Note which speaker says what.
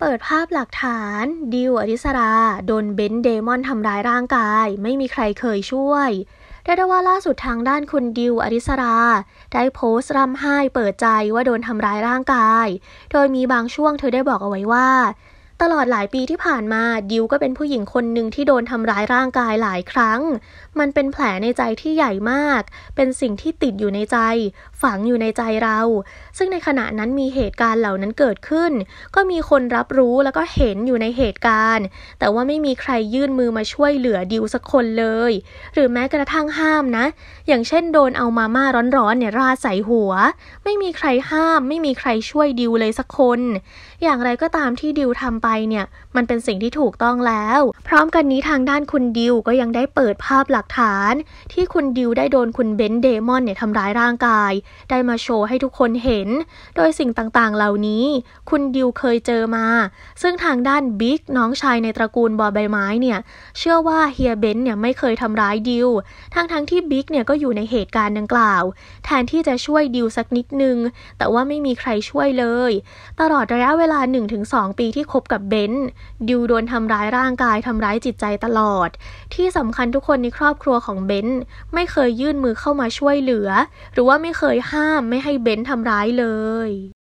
Speaker 1: เปิดภาพหลักฐาน ดิวอริสรา โดนเบนเดมอนทำร้ายร่างกาย ไม่มีใครเคยช่วย ได้ได้ว่าล่าสุดทางด้านคุณดิวอริสรา ได้โพสต์ร่ำไห้เปิดใจว่าโดนทำร้ายร่างกาย โดยมีบางช่วงเธอได้บอกเอาไว้ว่าตลอดหลายปีที่ผ่านมา ดิวก็เป็นผู้หญิงคนหนึ่งที่โดนทำร้ายร่างกายหลายครั้ง มันเป็นแผลในใจที่ใหญ่มาก เป็นสิ่งที่ติดอยู่ในใจ ฝังอยู่ในใจเรา ซึ่งในขณะนั้นมีเหตุการณ์เหล่านั้นเกิดขึ้น ก็มีคนรับรู้แล้วก็เห็นอยู่ในเหตุการณ์ แต่ว่าไม่มีใครยื่นมือมาช่วยเหลือ ดิวสักคนเลย หรือแม้กระทั่งห้ามนะ อย่างเช่นโดนเอามาม่าร้อนๆเนี่ยราดใส่หัว ไม่มีใครห้ามไม่มีใครช่วยดิวเลยสักคน อย่างไรก็ตามที่ดิวทำไปเนี่ยมันเป็นสิ่งที่ถูกต้องแล้ว พร้อมกันนี้ทางด้านคุณดิวก็ยังได้เปิดภาพหลักฐาน ที่คุณดิวได้โดนคุณเบนเดมอนเนี่ยทำร้ายร่างกาย ได้มาโชว์ให้ทุกคนเห็น โดยสิ่งต่างๆเหล่านี้ คุณดิวเคยเจอมา ซึ่งทางด้านบิ๊กน้องชายในตระกูลบอใบไม้เนี่ย เชื่อว่าเฮียเบนเนี่ยไม่เคยทำร้ายดิว ทั้งทั้งที่บิ๊กเนี่ยก็อยู่ในเหตุการณ์ดังกล่าว แทนที่จะช่วยดิวสักนิดนึง แต่ว่าไม่มีใครช่วยเลย ตลอดระยะเวลา1-2ปีที่คบกันับเบนซ์ดิวโดนทำร้ายร่างกาย ทำร้ายจิตใจตลอด ที่สำคัญทุกคนในครอบครัวของเบนซ์ไม่เคยยื่นมือเข้ามาช่วยเหลือ หรือว่าไม่เคยห้ามไม่ให้เบนซ์ทำร้ายเลย